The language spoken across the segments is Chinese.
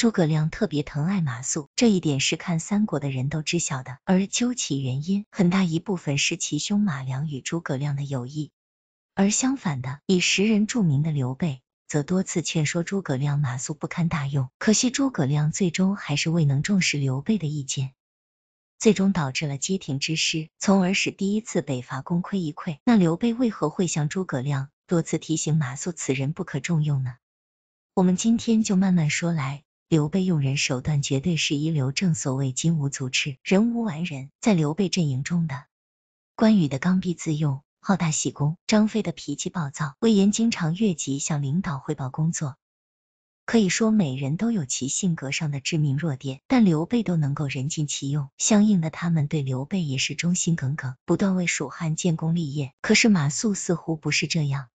诸葛亮特别疼爱马谡，这一点是看三国的人都知晓的。而究其原因，很大一部分是其兄马良与诸葛亮的友谊。而相反的，以识人著名的刘备，则多次劝说诸葛亮马谡不堪大用。可惜诸葛亮最终还是未能重视刘备的意见，最终导致了街亭之失，从而使第一次北伐功亏一篑。那刘备为何会向诸葛亮多次提醒马谡此人不可重用呢？我们今天就慢慢说来。刘备用人手段绝对是一流，正所谓金无足赤，人无完人。在刘备阵营中的关羽的刚愎自用，好大喜功；张飞的脾气暴躁，魏延经常越级向领导汇报工作。可以说每人都有其性格上的致命弱点，但刘备都能够人尽其用，相应的他们对刘备也是忠心耿耿，不断为蜀汉建功立业。可是马谡似乎不是这样。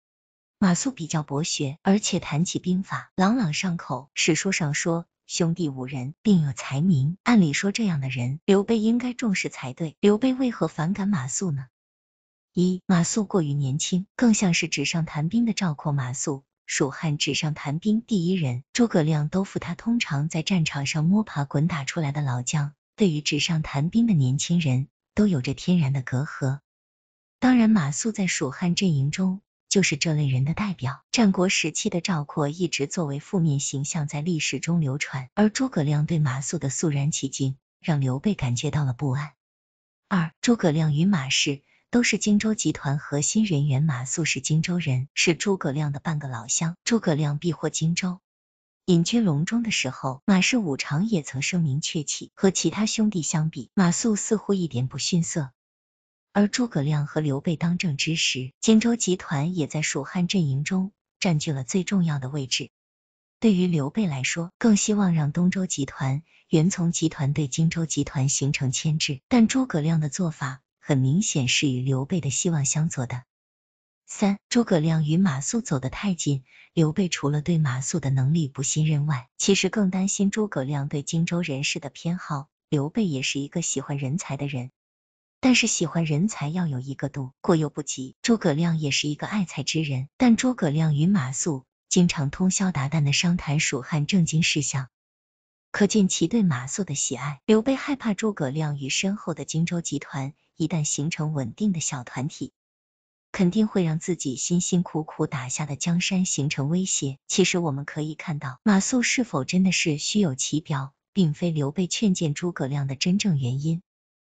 马谡比较博学，而且谈起兵法，朗朗上口。史书上说，兄弟五人，并有才名。按理说，这样的人，刘备应该重视才对。刘备为何反感马谡呢？一马谡过于年轻，更像是纸上谈兵的赵括。马谡，蜀汉纸上谈兵第一人，诸葛亮都服他。通常在战场上摸爬滚打出来的老将，对于纸上谈兵的年轻人，都有着天然的隔阂。当然，马谡在蜀汉阵营中。就是这类人的代表。战国时期的赵括一直作为负面形象在历史中流传，而诸葛亮对马谡的肃然起敬，让刘备感觉到了不安。二、诸葛亮与马氏都是荆州集团核心人员，马谡是荆州人，是诸葛亮的半个老乡。诸葛亮避祸荆州，隐居隆中的时候，马氏五常也曾声名鹊起，和其他兄弟相比，马谡似乎一点不逊色。而诸葛亮和刘备当政之时，荆州集团也在蜀汉阵营中占据了最重要的位置。对于刘备来说，更希望让东周集团、袁从集团对荆州集团形成牵制，但诸葛亮的做法很明显是与刘备的希望相左的。三、诸葛亮与马谡走得太近，刘备除了对马谡的能力不信任外，其实更担心诸葛亮对荆州人士的偏好。刘备也是一个喜欢人才的人。但是喜欢人才要有一个度，过犹不及。诸葛亮也是一个爱才之人，但诸葛亮与马谡经常通宵达旦的商谈蜀汉政经事项，可见其对马谡的喜爱。刘备害怕诸葛亮与身后的荆州集团一旦形成稳定的小团体，肯定会让自己辛辛苦苦打下的江山形成威胁。其实我们可以看到，马谡是否真的是虚有其表，并非刘备劝谏诸葛亮的真正原因。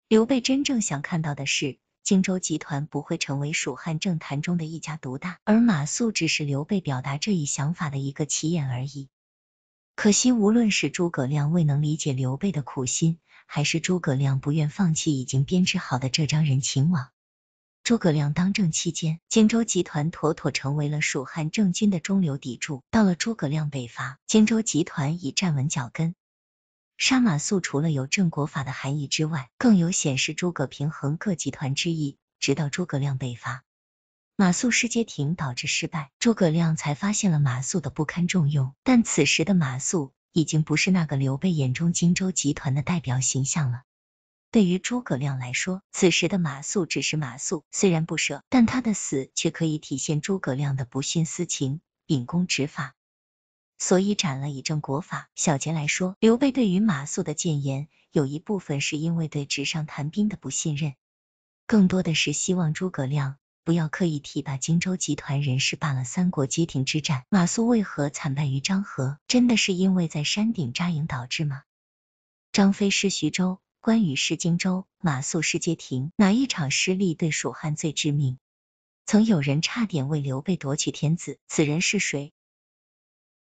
刘备真正想看到的是，荆州集团不会成为蜀汉政坛中的一家独大，而马谡只是刘备表达这一想法的一个起眼而已。可惜，无论是诸葛亮未能理解刘备的苦心，还是诸葛亮不愿放弃已经编织好的这张人情网，诸葛亮当政期间，荆州集团妥妥成为了蜀汉政军的中流砥柱。到了诸葛亮北伐，荆州集团已站稳脚跟。杀马谡除了有正国法的含义之外，更有显示诸葛平衡各集团之意。直到诸葛亮北伐，马谡失街亭导致失败，诸葛亮才发现了马谡的不堪重用。但此时的马谡已经不是那个刘备眼中荆州集团的代表形象了。对于诸葛亮来说，此时的马谡只是马谡。虽然不舍，但他的死却可以体现诸葛亮的不徇私情、秉公执法。所以斩了以正国法。小结来说，刘备对于马谡的谏言，有一部分是因为对纸上谈兵的不信任，更多的是希望诸葛亮不要刻意提拔荆州集团人士罢了。三国街亭之战，马谡为何惨败于张合？真的是因为在山顶扎营导致吗？张飞失徐州，关羽失荆州，马谡失街亭，哪一场失利对蜀汉最致命？曾有人差点为刘备夺取天子，此人是谁？